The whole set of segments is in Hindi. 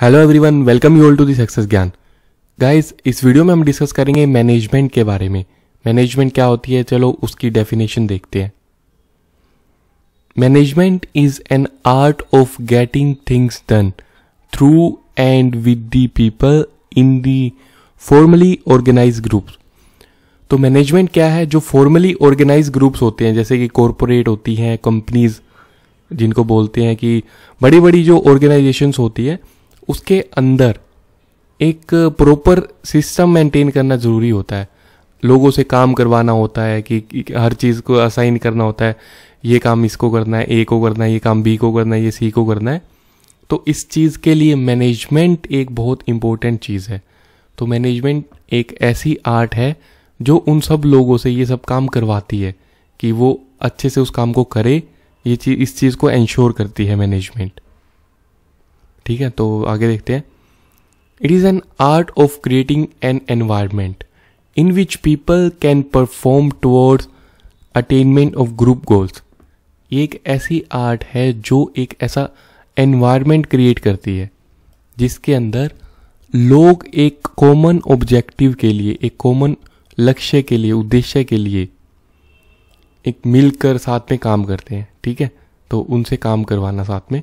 hello everyone welcome you all to the success Gyan guys इस वीडियो में हम डिस्कस करेंगे मैनेजमेंट के बारे में मैनेजमेंट क्या होती है चलो उसकी डेफिनेशन देखते हैं management is an art of getting things done through and with the people in the formally organize groups तो मैनेजमेंट क्या है जो फॉर्मली ऑर्गेनाइज ग्रुप्स होते हैं जैसे कि कॉरपोरेट होती हैं कंपनीज जिनको बोलते हैं कि बड़ी बड़ी जो ऑर्गेनाइजेशंस होती है उसके अंदर एक प्रॉपर सिस्टम मेंटेन करना ज़रूरी होता है लोगों से काम करवाना होता है कि, कि हर चीज़ को असाइन करना होता है ये काम इसको करना है ए को करना है ये काम बी को करना है ये सी को करना है तो इस चीज़ के लिए मैनेजमेंट एक बहुत इम्पोर्टेंट चीज़ है तो मैनेजमेंट एक ऐसी आर्ट है जो उन सब लोगों से ये सब काम करवाती है कि वो अच्छे से उस काम को करे ये चीज़ इस चीज़ को एंश्योर करती है मैनेजमेंट ठीक है तो आगे देखते हैं it is an art of creating an environment in which people can perform towards attainment of group goals एक ऐसी आर्ट है जो एक ऐसा एनवायरमेंट क्रिएट करती है जिसके अंदर लोग एक कॉमन ऑब्जेक्टिव के लिए एक कॉमन लक्ष्य के लिए उद्देश्य के लिए एक मिलकर साथ में काम करते हैं ठीक है तो उनसे काम करवाना साथ में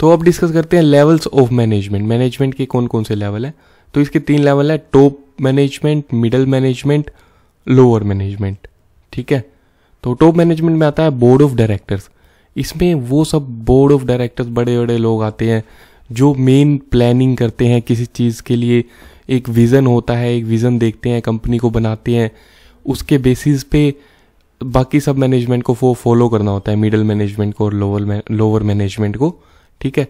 तो अब डिस्कस करते हैं लेवल्स ऑफ मैनेजमेंट मैनेजमेंट के कौन कौन से लेवल है तो इसके तीन लेवल है top management middle management lower management ठीक है तो टॉप मैनेजमेंट में आता है बोर्ड ऑफ डायरेक्टर्स इसमें वो सब बोर्ड ऑफ डायरेक्टर्स बड़े बड़े लोग आते हैं जो मेन प्लानिंग करते हैं किसी चीज़ के लिए एक विज़न होता है एक विज़न देखते हैं कंपनी को बनाते हैं उसके बेसिस पे बाकी सब मैनेजमेंट को फॉलो करना होता है मिडल मैनेजमेंट को और लोअर लोअर मैनेजमेंट को ठीक है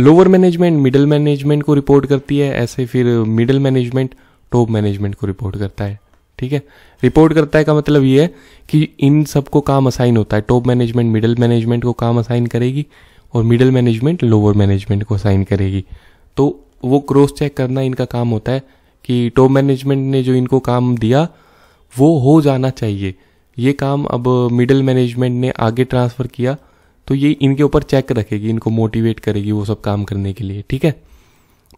लोअर मैनेजमेंट मिडिल मैनेजमेंट को रिपोर्ट करती है ऐसे फिर मिडिल मैनेजमेंट टॉप मैनेजमेंट को रिपोर्ट करता है ठीक है रिपोर्ट करता है का मतलब ये है कि इन सबको काम असाइन होता है टॉप मैनेजमेंट मिडिल मैनेजमेंट को काम असाइन करेगी और मिडिल मैनेजमेंट लोअर मैनेजमेंट को असाइन करेगी तो वो क्रॉस चेक करना इनका काम होता है कि टॉप मैनेजमेंट ने जो इनको काम दिया वो हो जाना चाहिए ये काम अब मिडिल मैनेजमेंट ने आगे ट्रांसफ़र किया तो ये इनके ऊपर चेक रखेगी इनको मोटिवेट करेगी वो सब काम करने के लिए ठीक है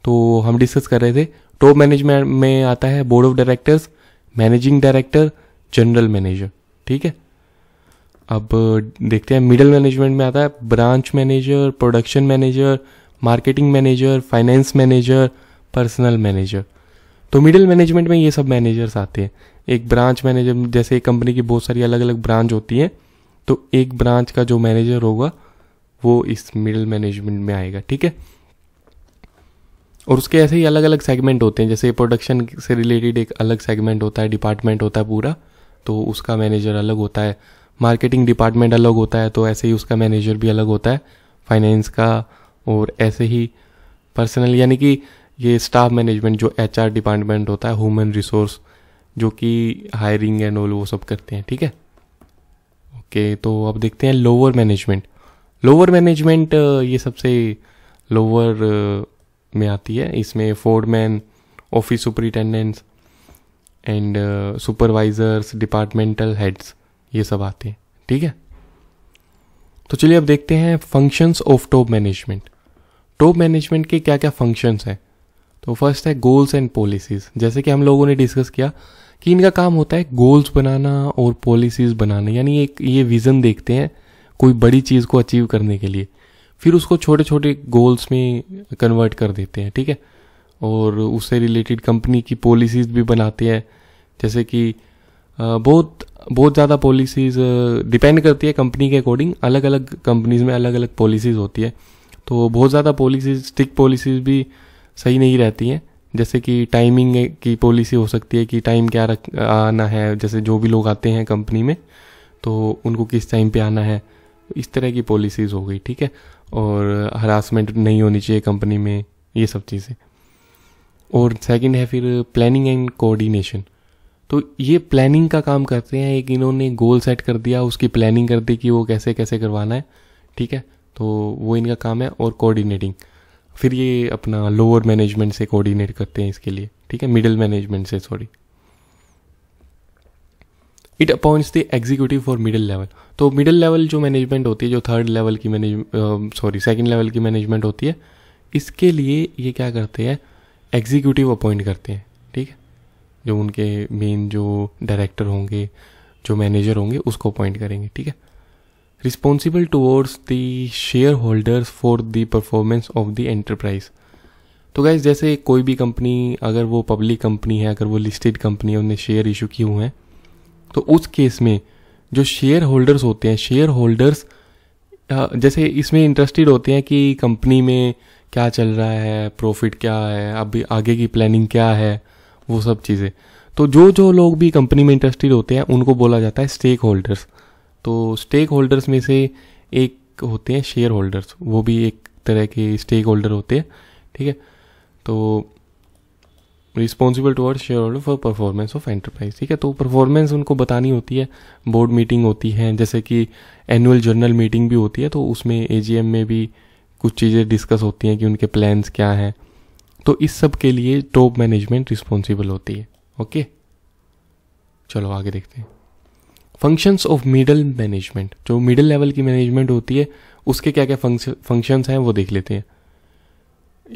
तो हम डिस्कस कर रहे थे टॉप मैनेजमेंट में आता है board of directors managing director general manager ठीक है अब देखते हैं मिडिल मैनेजमेंट में आता है branch manager production manager marketing manager finance manager personal manager तो मिडिल मैनेजमेंट में ये सब मैनेजर्स आते हैं एक ब्रांच मैनेजर जैसे एक कंपनी की बहुत सारी अलग अलग ब्रांच होती हैं तो एक ब्रांच का जो मैनेजर होगा वो इस मिडिल मैनेजमेंट में आएगा ठीक है और उसके ऐसे ही अलग अलग सेगमेंट होते हैं जैसे प्रोडक्शन से रिलेटेड एक अलग सेगमेंट होता है डिपार्टमेंट होता है पूरा तो उसका मैनेजर अलग होता है मार्केटिंग डिपार्टमेंट अलग होता है तो ऐसे ही उसका मैनेजर भी अलग होता है फाइनेंस का और ऐसे ही पर्सनल यानी कि ये स्टाफ मैनेजमेंट जो एच डिपार्टमेंट होता है ह्यूमन रिसोर्स जो कि हायरिंग एंड ऑल वो सब करते हैं ठीक है ओके तो अब देखते हैं लोअर मैनेजमेंट लोअर मैनेजमेंट ये सबसे लोअर में आती है इसमें foreman office superintendents and supervisors departmental heads ये सब आते हैं ठीक है तो चलिए अब देखते हैं functions of top management top management के क्या क्या फंक्शंस हैं तो फर्स्ट है गोल्स एंड पॉलिसीज जैसे कि हम लोगों ने डिस्कस किया कि इनका काम होता है गोल्स बनाना और पॉलिसीज बनाना यानी एक ये विज़न देखते हैं कोई बड़ी चीज़ को अचीव करने के लिए फिर उसको छोटे छोटे गोल्स में कन्वर्ट कर देते हैं ठीक है और उससे रिलेटेड कंपनी की पॉलिसीज भी बनाते हैं जैसे कि बहुत बहुत ज़्यादा पॉलिसीज डिपेंड करती है कंपनी के अकॉर्डिंग अलग अलग कंपनीज में अलग अलग पॉलिसीज होती है तो बहुत ज़्यादा पॉलिसीज स्टिक पॉलिसीज भी सही नहीं रहती हैं जैसे कि टाइमिंग की पॉलिसी हो सकती है कि टाइम क्या रख आना है जैसे जो भी लोग आते हैं कंपनी में तो उनको किस टाइम पे आना है इस तरह की पॉलिसीज़ हो गई ठीक है और हरासमेंट नहीं होनी चाहिए कंपनी में ये सब चीज़ें और सेकंड है फिर प्लानिंग एंड कोऑर्डिनेशन तो ये प्लानिंग का काम करते हैं एक इन्होंने गोल सेट कर दिया उसकी प्लानिंग कर दी कि वो कैसे कैसे करवाना है ठीक है तो वो इनका काम है और कोऑर्डिनेटिंग फिर ये अपना लोअर मैनेजमेंट से कोऑर्डिनेट करते हैं इसके लिए ठीक है मिडिल मैनेजमेंट से sorry it appoints the executive for middle level तो मिडिल लेवल जो मैनेजमेंट होती है जो थर्ड लेवल की मैनेज सॉरी सेकेंड लेवल की मैनेजमेंट होती है इसके लिए ये क्या करते हैं एग्जीक्यूटिव अपॉइंट करते हैं ठीक है जो उनके मेन जो डायरेक्टर होंगे जो मैनेजर होंगे उसको अपॉइंट करेंगे ठीक है responsible towards the shareholders for the performance of the enterprise तो गाइज जैसे कोई भी कंपनी अगर वो पब्लिक कंपनी है अगर वो लिस्टेड कंपनी है उन्हें शेयर इशू किए हुए हैं तो उस केस में जो शेयर होल्डर्स होते हैं शेयर होल्डर्स जैसे इसमें इंटरेस्टेड होते हैं कि कंपनी में क्या चल रहा है प्रॉफिट क्या है अभी आगे की प्लानिंग क्या है वो सब चीज़ें तो जो जो लोग भी कंपनी में इंटरेस्टेड होते हैं उनको बोला जाता है स्टेक होल्डर्स तो स्टेक होल्डर्स में से एक होते हैं शेयर होल्डर्स वो भी एक तरह के स्टेक होल्डर होते हैं ठीक है तो responsible toward shareholder for performance of enterprise ठीक है तो परफॉर्मेंस उनको बतानी होती है बोर्ड मीटिंग होती है जैसे कि एनुअल जर्नल मीटिंग भी होती है तो उसमें ए में भी कुछ चीज़ें डिस्कस होती हैं कि उनके प्लान्स क्या हैं तो इस सब के लिए टॉप मैनेजमेंट रिस्पॉन्सिबल होती है ओके चलो आगे देखते हैं फंक्शंस ऑफ मिडल मैनेजमेंट जो मिडल लेवल की मैनेजमेंट होती है उसके क्या क्या फंक्शंस हैं वो देख लेते हैं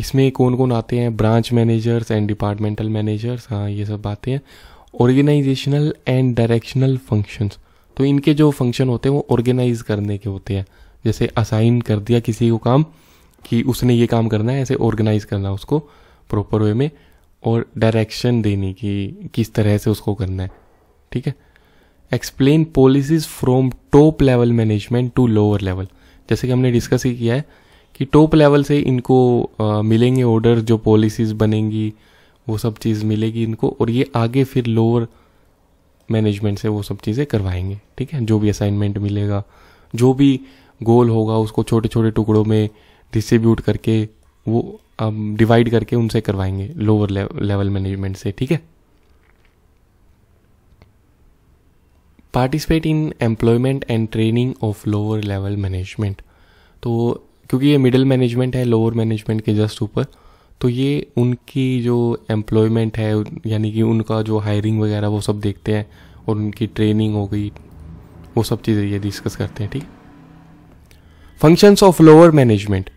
इसमें कौन कौन आते हैं branch managers and departmental managers हाँ ये सब आते हैं ऑर्गेनाइजेशनल एंड डायरेक्शनल फंक्शंस तो इनके जो फंक्शन होते हैं वो ऑर्गेनाइज करने के होते हैं जैसे असाइन कर दिया किसी को काम कि उसने ये काम करना है ऐसे ऑर्गेनाइज करना उसको प्रॉपर वे में और डायरेक्शन देने की किस तरह से उसको करना है ठीक है explain policies from top level management to lower level जैसे कि हमने डिस्कस ही किया है कि टॉप लेवल से इनको आ, मिलेंगे ऑर्डर जो पॉलिसीज बनेंगी वो सब चीज़ मिलेगी इनको और ये आगे फिर लोअर मैनेजमेंट से वो सब चीज़ें करवाएंगे ठीक है जो भी असाइनमेंट मिलेगा जो भी गोल होगा उसको छोटे छोटे टुकड़ों में डिस्ट्रीब्यूट करके वो डिवाइड करके उनसे करवाएंगे लोअर लेवल मैनेजमेंट से ठीक है participate in employment and training of lower level management तो क्योंकि ये मिडिल मैनेजमेंट है लोअर मैनेजमेंट के जस्ट ऊपर तो ये उनकी जो एम्प्लॉयमेंट है यानी कि उनका जो हायरिंग वगैरह वो सब देखते हैं और उनकी ट्रेनिंग हो गई वो सब चीज़ें ये डिस्कस करते हैं ठीक फंक्शंस ऑफ लोअर मैनेजमेंट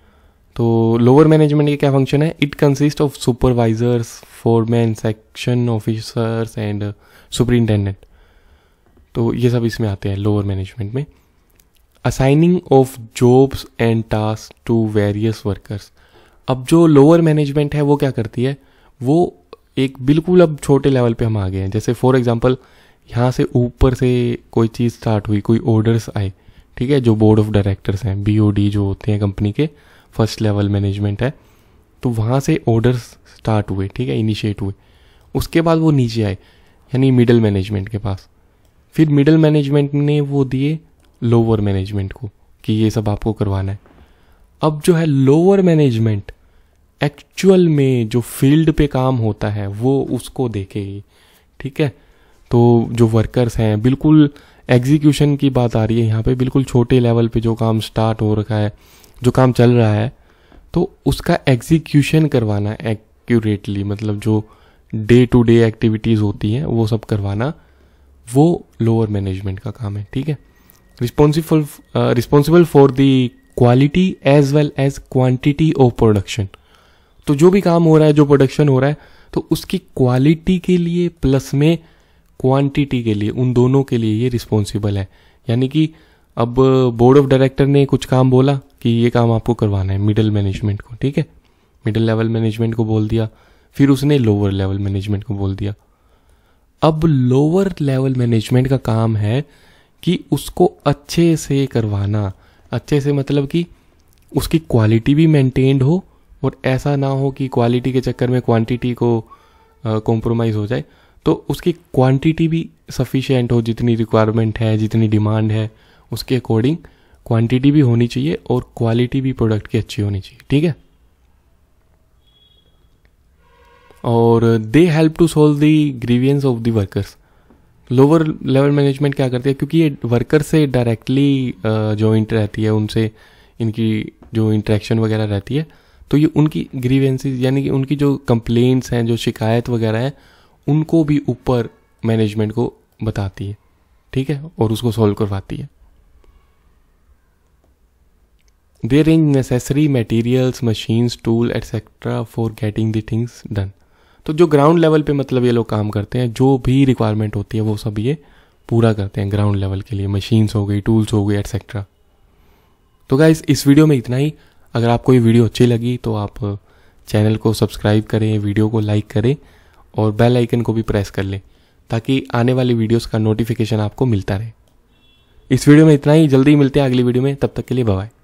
तो लोअर मैनेजमेंट के क्या फंक्शन है it consist of supervisors foreman section officers and superintendent तो ये सब इसमें आते हैं लोअर मैनेजमेंट में assigning of jobs and task to various workers अब जो लोअर मैनेजमेंट है वो क्या करती है वो एक बिल्कुल अब छोटे लेवल पे हम आ गए हैं जैसे फॉर एग्जांपल यहाँ से ऊपर से कोई चीज़ स्टार्ट हुई कोई ऑर्डर्स आए ठीक है जो बोर्ड ऑफ डायरेक्टर्स हैं बी जो होते हैं कंपनी के फर्स्ट लेवल मैनेजमेंट है तो वहाँ से ऑर्डर्स स्टार्ट हुए ठीक है इनिशिएट हुए उसके बाद वो नीचे आए यानी मिडिल मैनेजमेंट के पास फिर मिडिल मैनेजमेंट ने वो दिए लोअर मैनेजमेंट को कि ये सब आपको करवाना है अब जो है लोअर मैनेजमेंट एक्चुअल में जो फील्ड पे काम होता है वो उसको देखेगी ठीक है तो जो वर्कर्स हैं बिल्कुल एग्जीक्यूशन की बात आ रही है यहाँ पे बिल्कुल छोटे लेवल पे जो काम स्टार्ट हो रखा है जो काम चल रहा है तो उसका एग्जीक्यूशन करवाना एक्यूरेटली मतलब जो डे टू डे एक्टिविटीज़ होती हैं वो सब करवाना वो लोअर मैनेजमेंट का काम है ठीक है responsible responsible for the quality as well as quantity of production तो जो भी काम हो रहा है जो प्रोडक्शन हो रहा है तो उसकी क्वालिटी के लिए प्लस में क्वांटिटी के लिए उन दोनों के लिए ये रिस्पॉन्सिबल है यानी कि अब बोर्ड ऑफ डायरेक्टर ने कुछ काम बोला कि ये काम आपको करवाना है मिडिल मैनेजमेंट को ठीक है मिडिल लेवल मैनेजमेंट को बोल दिया फिर उसने लोअर लेवल मैनेजमेंट को बोल दिया अब लोअर लेवल मैनेजमेंट का काम है कि उसको अच्छे से करवाना अच्छे से मतलब कि उसकी क्वालिटी भी मेंटेन्ड हो और ऐसा ना हो कि क्वालिटी के चक्कर में क्वांटिटी को कॉम्प्रोमाइज़ हो जाए तो उसकी क्वांटिटी भी सफिशेंट हो जितनी रिक्वायरमेंट है जितनी डिमांड है उसके अकॉर्डिंग क्वांटिटी भी होनी चाहिए और क्वालिटी भी प्रोडक्ट की अच्छी होनी चाहिए ठीक है और they help to solve the grievances of the workers lower level management क्या करती है क्योंकि ये वर्कर से डायरेक्टली जॉइंट रहती है उनसे इनकी जो इंट्रैक्शन वगैरह रहती है तो ये उनकी ग्रीवेंसीज यानी कि उनकी जो कंप्लेंट्स हैं जो शिकायत वगैरह हैं उनको भी ऊपर मैनेजमेंट को बताती है ठीक है और उसको सॉल्व करवाती है they range necessary materials machines tool etcetera for getting the things done तो जो ग्राउंड लेवल पे मतलब ये लोग काम करते हैं जो भी रिक्वायरमेंट होती है वो सब ये पूरा करते हैं ग्राउंड लेवल के लिए मशीन्स हो गई टूल्स हो गई एटसेट्रा तो गाइज इस वीडियो में इतना ही अगर आपको ये वीडियो अच्छी लगी तो आप चैनल को सब्सक्राइब करें वीडियो को लाइक करें और बेल आइकन को भी प्रेस कर लें ताकि आने वाली वीडियोस का नोटिफिकेशन आपको मिलता रहे इस वीडियो में इतना ही जल्दी ही मिलते हैं अगली वीडियो में तब तक के लिए बाय